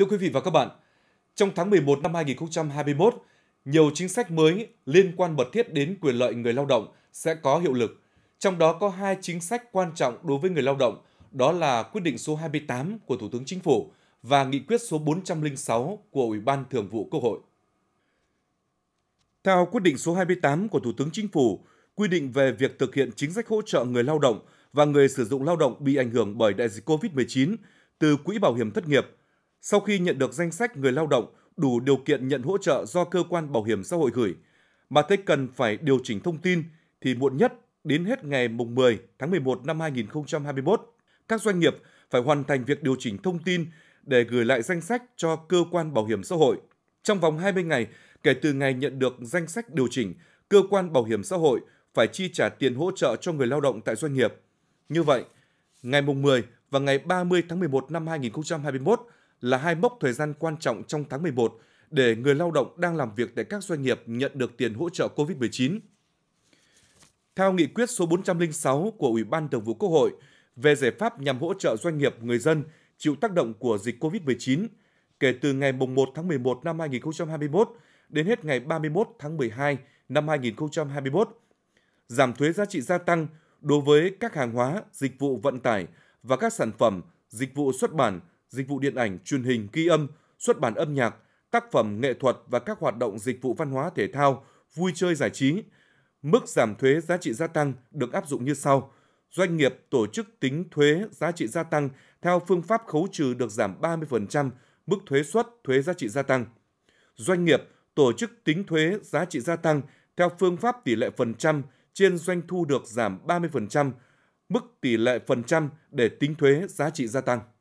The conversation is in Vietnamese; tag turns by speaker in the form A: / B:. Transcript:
A: Thưa quý vị và các bạn, trong tháng 11 năm 2021, nhiều chính sách mới liên quan mật thiết đến quyền lợi người lao động sẽ có hiệu lực. Trong đó có hai chính sách quan trọng đối với người lao động, đó là quyết định số 28 của Thủ tướng Chính phủ và nghị quyết số 406 của Ủy ban Thường vụ Quốc hội. Theo quyết định số 28 của Thủ tướng Chính phủ, quy định về việc thực hiện chính sách hỗ trợ người lao động và người sử dụng lao động bị ảnh hưởng bởi đại dịch COVID-19 từ Quỹ Bảo hiểm Thất nghiệp – sau khi nhận được danh sách người lao động đủ điều kiện nhận hỗ trợ do cơ quan bảo hiểm xã hội gửi, mà thấy cần phải điều chỉnh thông tin thì muộn nhất đến hết ngày mùng 10 tháng 11 năm 2021, các doanh nghiệp phải hoàn thành việc điều chỉnh thông tin để gửi lại danh sách cho cơ quan bảo hiểm xã hội. Trong vòng 20 ngày kể từ ngày nhận được danh sách điều chỉnh, cơ quan bảo hiểm xã hội phải chi trả tiền hỗ trợ cho người lao động tại doanh nghiệp. Như vậy, ngày mùng 10 và ngày 30 tháng 11 năm 2021 là hai mốc thời gian quan trọng trong tháng 11 để người lao động đang làm việc tại các doanh nghiệp nhận được tiền hỗ trợ COVID-19. Theo nghị quyết số 406 của Ủy ban Thường vụ Quốc hội về giải pháp nhằm hỗ trợ doanh nghiệp người dân chịu tác động của dịch COVID-19 kể từ ngày 1 tháng 11 năm 2021 đến hết ngày 31 tháng 12 năm 2021, giảm thuế giá trị gia tăng đối với các hàng hóa, dịch vụ vận tải và các sản phẩm, dịch vụ xuất bản, dịch vụ điện ảnh, truyền hình, ghi âm, xuất bản âm nhạc, tác phẩm nghệ thuật và các hoạt động dịch vụ văn hóa thể thao, vui chơi giải trí. Mức giảm thuế giá trị gia tăng được áp dụng như sau. Doanh nghiệp tổ chức tính thuế giá trị gia tăng theo phương pháp khấu trừ được giảm 30% mức thuế suất thuế giá trị gia tăng. Doanh nghiệp tổ chức tính thuế giá trị gia tăng theo phương pháp tỷ lệ phần trăm trên doanh thu được giảm 30% mức tỷ lệ phần trăm để tính thuế giá trị gia tăng.